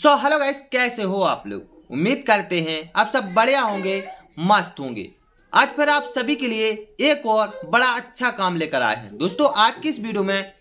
so hello guys कैसे हो आप लोग उम्मीद करते हैं आप सब बढ़िया होंगे मस्त होंगे आज फिर आप सभी के लिए एक और बड़ा अच्छा काम लेकर आए हैं दोस्तों आज की इस वीडियो में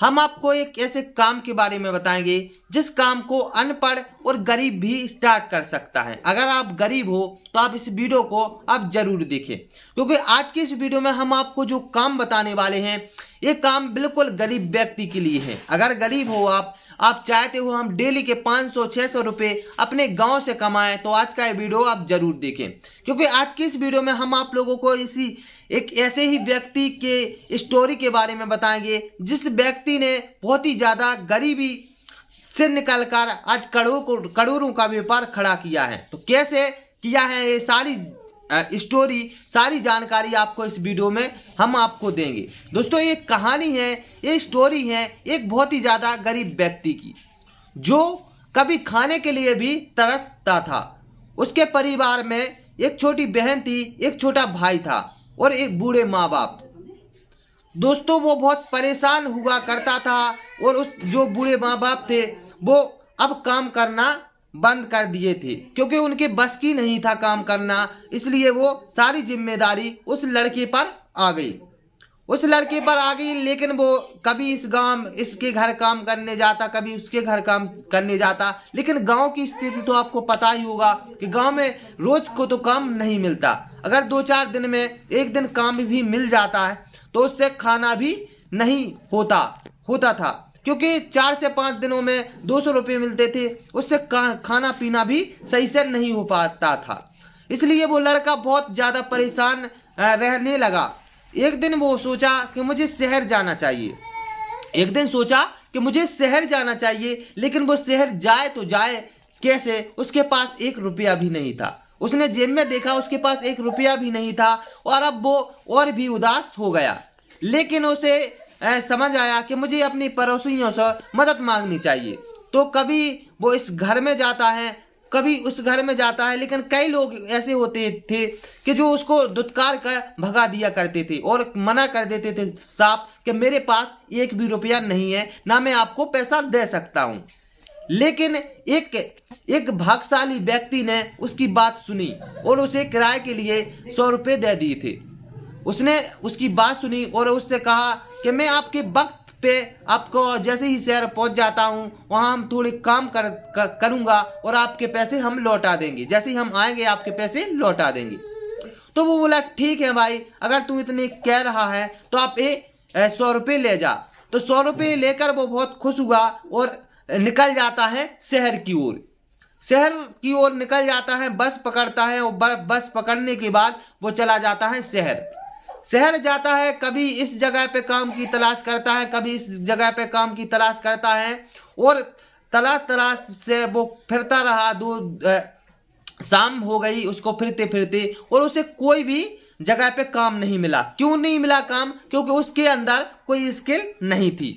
हम आपको एक ऐसे काम के बारे में बताएंगे जिस काम को अनपढ़ और गरीब भी स्टार्ट कर सकता है अगर आप गरीब हो तो आप इस वीडियो को आप जरूर देखें क्योंकि आज की इस वीडियो में हम आपको जो काम बताने वाले हैं ये काम बिल्कुल गरीब व्यक्ति के लिए है अगर गरीब हो आप आप चाहते हो हम डेली के 500-600 रुपए अपने गांव से कमाएं तो आज का ये वीडियो आप जरूर देखें क्योंकि आज की इस वीडियो में हम आप लोगों को इसी एक ऐसे ही व्यक्ति के स्टोरी के बारे में बताएंगे जिस व्यक्ति ने बहुत ही ज़्यादा गरीबी से निकलकर आज को करोड़ों का व्यापार खड़ा किया है तो कैसे किया है ये सारी स्टोरी सारी जानकारी आपको इस वीडियो में हम आपको देंगे दोस्तों ये कहानी है ये स्टोरी है एक बहुत ही ज़्यादा गरीब व्यक्ति की जो कभी खाने के लिए भी तरसता था उसके परिवार में एक छोटी बहन थी एक छोटा भाई था और एक बूढ़े माँ बाप दोस्तों वो बहुत परेशान हुआ करता था और उस जो बूढ़े माँ बाप थे वो अब काम करना बंद कर दिए थे क्योंकि उनके बस की नहीं था काम करना इसलिए वो सारी जिम्मेदारी उस लड़के पर आ गई उस लड़के पर आ गई लेकिन वो कभी इस गांव इसके घर काम करने जाता कभी उसके घर काम करने जाता लेकिन गांव की स्थिति तो आपको पता ही होगा कि गांव में रोज को तो काम नहीं मिलता अगर दो चार दिन में एक दिन काम भी मिल जाता है तो उससे खाना भी नहीं होता होता था क्योंकि चार से पाँच दिनों में दो सौ रुपये मिलते थे उससे खाना पीना भी सही से नहीं हो पाता था इसलिए वो लड़का बहुत ज़्यादा परेशान रहने लगा एक दिन वो सोचा कि मुझे शहर जाना चाहिए एक दिन सोचा कि मुझे शहर जाना चाहिए लेकिन वो शहर जाए तो जाए कैसे उसके पास एक रुपया भी नहीं था उसने जेब में देखा उसके पास एक रुपया भी नहीं था और अब वो और भी उदास हो गया लेकिन उसे समझ आया कि मुझे अपनी पड़ोसियों से मदद मांगनी चाहिए तो कभी वो इस घर में जाता है कभी उस घर में जाता है लेकिन कई लोग ऐसे होते थे कि जो उसको दुत्कार कर भगा दिया करते थे और मना कर देते थे साफ कि मेरे पास एक भी रुपया नहीं है ना मैं आपको पैसा दे सकता हूँ लेकिन एक एक भागशाली व्यक्ति ने उसकी बात सुनी और उसे किराए के लिए सौ रुपये दे दिए थे उसने उसकी बात सुनी और उससे कहा कि मैं आपके वक्त पे आपको जैसे ही शहर पहुंच जाता हूँ वहां हम थोड़े काम कर, कर करूँगा और आपके पैसे हम लौटा देंगे जैसे ही हम आएंगे आपके पैसे लौटा देंगे तो वो बोला ठीक है भाई अगर तू इतने कह रहा है तो आप ये सौ रुपये ले जा तो सौ रुपये लेकर वो बहुत खुश हुआ और निकल जाता है शहर की ओर शहर की ओर निकल जाता है बस पकड़ता है और बस पकड़ने के बाद वो चला जाता है शहर शहर जाता है कभी इस जगह पे काम की तलाश करता है कभी इस जगह पे काम की तलाश करता है और तलाश तलाश से वो फिरता रहा दूर शाम हो गई उसको फिरते फिरते और उसे कोई भी जगह पे काम नहीं मिला क्यों नहीं मिला काम क्योंकि उसके अंदर कोई स्किल नहीं थी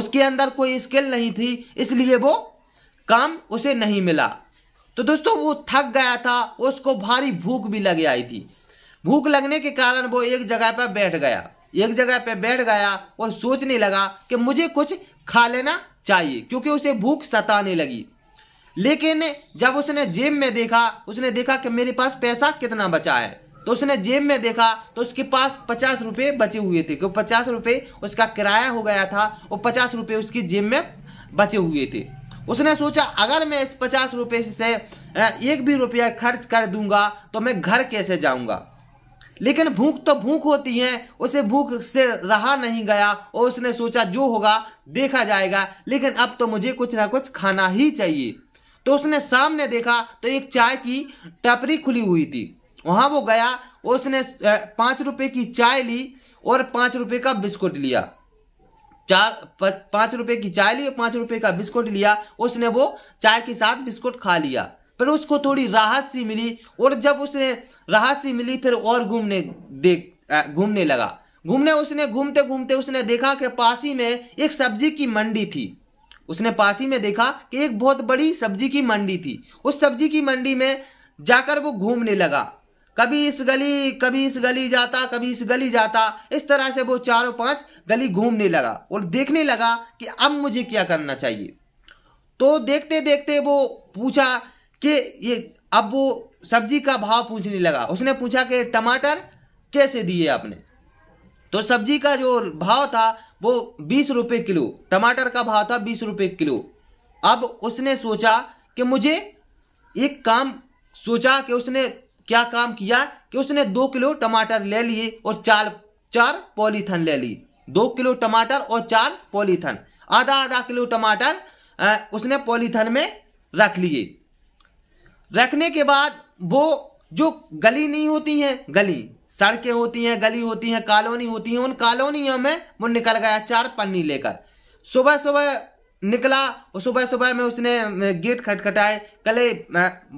उसके अंदर कोई स्किल नहीं थी इसलिए वो काम उसे नहीं मिला तो दोस्तों वो थक गया था उसको भारी भूख भी लग आई थी भूख लगने के कारण वो एक जगह पर बैठ गया एक जगह पर बैठ गया और सोचने लगा कि मुझे कुछ खा लेना चाहिए क्योंकि उसे भूख सताने लगी लेकिन जब उसने जेब में देखा उसने देखा कि मेरे पास पैसा कितना बचा है तो उसने जेब में देखा तो उसके पास पचास रुपये बचे हुए थे क्योंकि पचास रुपये उसका किराया हो गया था और पचास रुपये उसकी जेब में बचे हुए थे उसने सोचा अगर मैं इस पचास रुपये से एक भी रुपया खर्च कर दूंगा तो मैं घर कैसे जाऊंगा लेकिन भूख तो भूख होती है उसे भूख से रहा नहीं गया और उसने सोचा जो होगा देखा जाएगा लेकिन अब तो मुझे कुछ ना कुछ खाना ही चाहिए तो उसने सामने देखा तो एक चाय की टपरी खुली हुई थी वहां वो गया उसने पांच रुपए की चाय ली और पांच रुपए का बिस्कुट लिया चार पांच रुपए की चाय ली और पांच रुपए का बिस्कुट लिया उसने वो चाय के साथ बिस्कुट खा लिया पर उसको थोड़ी राहत सी मिली और जब उसे राहत सी मिली फिर और घूमने देख घूमने लगा घूमने उसने घूमते घूमते उसने देखा कि पासी में एक सब्जी की मंडी थी उसने पासी में देखा कि एक बहुत बड़ी सब्जी की मंडी थी उस सब्जी की मंडी में जाकर वो घूमने लगा कभी इस गली कभी इस गली जाता कभी इस गली जाता इस तरह से वो चारों पांच गली घूमने लगा और देखने लगा कि अब मुझे क्या करना चाहिए तो देखते देखते वो पूछा कि ये अब वो सब्जी का भाव पूछने लगा उसने पूछा कि टमाटर कैसे दिए आपने तो सब्जी का जो भाव था वो बीस रुपये किलो टमाटर का भाव था बीस रुपये किलो अब उसने सोचा कि मुझे एक काम सोचा कि उसने क्या काम किया कि उसने दो किलो टमाटर ले लिए और चार चार पॉलीथन ले ली दो किलो टमाटर और चार पॉलीथन आधा आधा किलो टमाटर उसने पॉलीथन में रख लिए रखने के बाद वो जो गली नहीं होती हैं गली सड़कें होती हैं गली होती हैं कॉलोनी होती हैं उन कॉलोनियों में वो निकल गया चार पन्नी लेकर सुबह सुबह निकला और सुबह सुबह में उसने गेट खटखटाए कले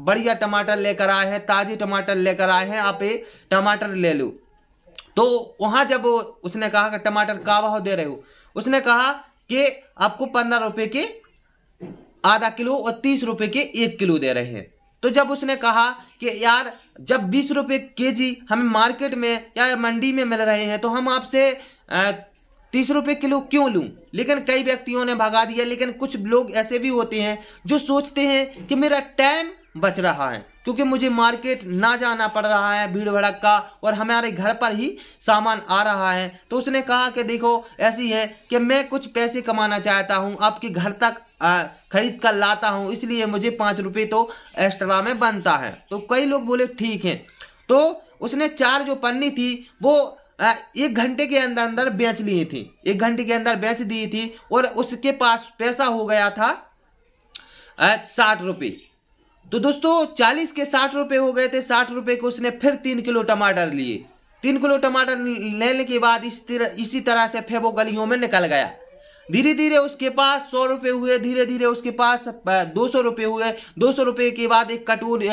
बढ़िया टमाटर लेकर आए हैं ताजे टमाटर लेकर आए हैं आप ये टमाटर ले लो तो वहाँ जब उसने कहा कि टमाटर का भाव दे रहे हो उसने कहा कि आपको पंद्रह रुपये के आधा किलो और तीस रुपये के एक किलो दे रहे हैं तो जब उसने कहा कि यार जब बीस रुपये के जी हमें मार्केट में या मंडी में मिल रहे हैं तो हम आपसे तीस रुपये किलो क्यों लूं लेकिन कई व्यक्तियों ने भगा दिया लेकिन कुछ लोग ऐसे भी होते हैं जो सोचते हैं कि मेरा टाइम बच रहा है क्योंकि मुझे मार्केट ना जाना पड़ रहा है भीड़ भड़क का और हमारे घर पर ही सामान आ रहा है तो उसने कहा कि देखो ऐसी है कि मैं कुछ पैसे कमाना चाहता हूं आपके घर तक खरीद कर लाता हूं इसलिए मुझे पाँच रुपये तो एक्स्ट्रा में बनता है तो कई लोग बोले ठीक है तो उसने चार जो पन्नी थी वो एक घंटे के अंदर अंदर बेच ली थी एक घंटे के अंदर बेच दी थी और उसके पास पैसा हो गया था साठ रुपये तो दोस्तों चालीस के साठ रुपए हो गए थे साठ रुपए के उसने फिर तीन किलो टमाटर लिए तीन किलो टमाटर लेने के बाद इस तर, इसी तरह से फेबो गलियों में निकल गया धीरे धीरे उसके पास सौ रुपए हुए धीरे धीरे उसके पास दो सौ रुपये हुए दो सौ रुपये के बाद एक कटोर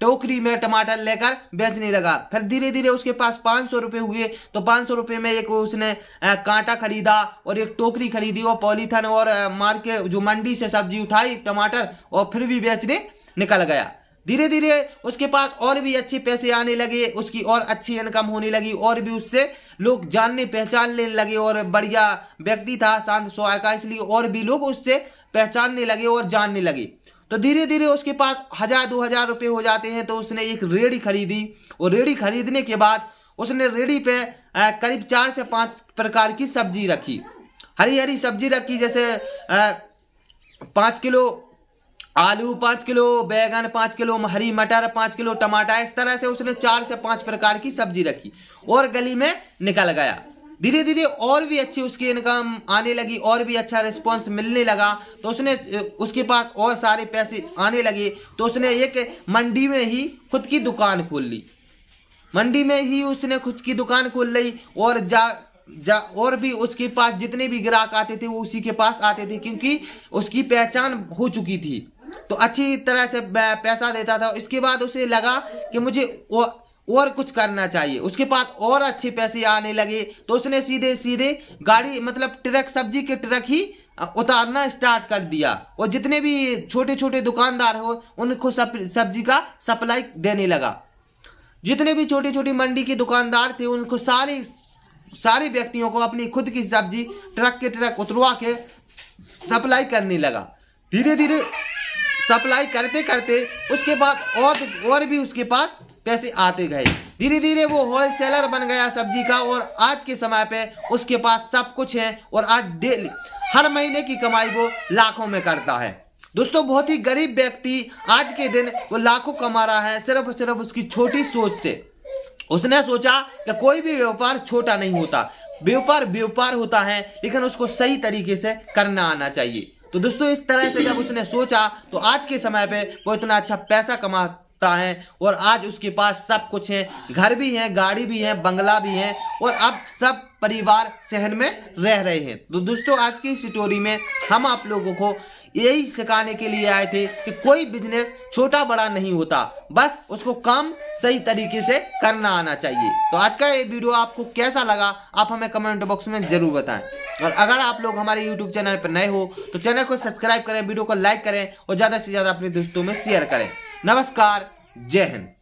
टोकरी में टमाटर लेकर बेचने लगा फिर धीरे धीरे उसके पास पाँच सौ रुपये हुए तो पाँच सौ रुपये में एक उसने कांटा खरीदा और एक टोकरी खरीदी और पॉलीथन और मार्केट जो मंडी से सब्जी उठाई टमाटर और फिर भी बेचने निकल गया धीरे धीरे उसके पास और भी अच्छे पैसे आने लगे उसकी और अच्छी इनकम होने लगी और भी उससे लोग जानने पहचानने लगे और बढ़िया व्यक्ति था शांत स्वाय का इसलिए और भी लोग उससे पहचानने लगे और जानने लगे तो धीरे धीरे उसके पास हजार दो हजार रुपये हो जाते हैं तो उसने एक रेडी खरीदी और रेडी खरीदने के बाद उसने रेडी पे करीब चार से पांच प्रकार की सब्जी रखी हरी हरी सब्जी रखी जैसे पाँच किलो आलू पांच किलो बैगन पांच किलो हरी मटर पांच किलो टमाटर इस तरह से उसने चार से पांच प्रकार की सब्जी रखी और गली में निकल गया धीरे धीरे और भी अच्छी उसकी इनकम आने लगी और भी अच्छा रिस्पॉन्स मिलने लगा तो उसने उसके पास और सारे पैसे आने लगे तो उसने एक मंडी में ही खुद की दुकान खोल ली मंडी में ही उसने खुद की दुकान खोल ली और जा जा और भी उसके पास जितने भी ग्राहक आते थे वो उसी के पास आते थे क्योंकि उसकी पहचान हो चुकी थी तो अच्छी तरह से पैसा देता था इसके बाद उसे लगा कि मुझे और कुछ करना चाहिए उसके पास और अच्छे पैसे आने लगे तो उसने सीधे सीधे गाड़ी मतलब ट्रक सब्जी के ट्रक ही उतारना स्टार्ट कर दिया और जितने भी छोटे छोटे दुकानदार हो उनको सब्जी का सप्लाई देने लगा जितने भी छोटी छोटी मंडी के दुकानदार थे उनको सारी सारे व्यक्तियों को अपनी खुद की सब्जी ट्रक के ट्रक उतरवा के सप्लाई करने लगा धीरे धीरे सप्लाई करते करते उसके बाद और और भी उसके पास पैसे आते गए धीरे धीरे वो होल सेलर बन गया सब्जी का और आज के समय पे उसके पास सब कुछ है और आज डेली हर महीने की कमाई वो लाखों में करता है दोस्तों बहुत ही गरीब व्यक्ति आज के दिन वो लाखों कमा रहा है सिर्फ और सिर्फ उसकी छोटी सोच से उसने सोचा कि कोई भी व्यापार छोटा नहीं होता व्यापार व्यापार होता है लेकिन उसको सही तरीके से करना आना चाहिए तो दोस्तों इस तरह से जब उसने सोचा तो आज के समय पे वो इतना अच्छा पैसा कमाता है और आज उसके पास सब कुछ है घर भी है गाड़ी भी है बंगला भी है और अब सब परिवार शहर में रह रहे हैं तो दोस्तों आज की स्टोरी में हम आप लोगों को यही सिखाने के लिए आए थे कि कोई बिजनेस छोटा बड़ा नहीं होता बस उसको काम सही तरीके से करना आना चाहिए तो आज का ये वीडियो आपको कैसा लगा आप हमें कमेंट बॉक्स में जरूर बताएं और अगर आप लोग हमारे यूट्यूब चैनल पर नए हो तो चैनल को सब्सक्राइब करें वीडियो को लाइक करें और ज़्यादा से ज़्यादा अपने दोस्तों में शेयर करें नमस्कार जय हिंद